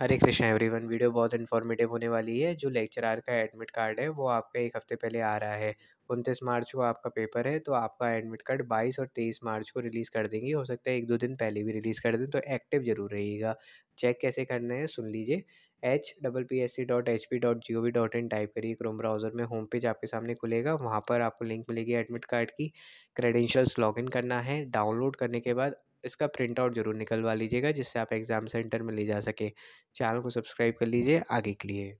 हरे Krishna everyone video बहुत informative होने वाली है जो लेक्चरार का एडमिट कार्ड है वो आपका एक हफ्ते पहले आ रहा है उनतीस मार्च को आपका पेपर है तो आपका एडमिट कार्ड बाईस और तेईस मार्च को रिलीज़ कर देंगे हो सकता है एक दो दिन पहले भी रिलीज़ कर दें तो एक्टिव जरूर रहिएगा चेक कैसे करना है सुन लीजिए H double P S C dot H P dot G O V dot in type करिए क्रोम ब्राउज़र में होम पेज आपके सामने खुलेगा वहाँ पर आपको लिंक मिलेगी एडमिट कार्ड की क्रेडेंशियल्स लॉगिन करना है डाउनलोड करने के बाद इसका प्रिंट आउट जरूर निकलवा लीजिएगा जिससे आप एग्ज़ाम सेंटर में ले जा सकें चैनल को सब्सक्राइब कर लीजिए आगे के लिए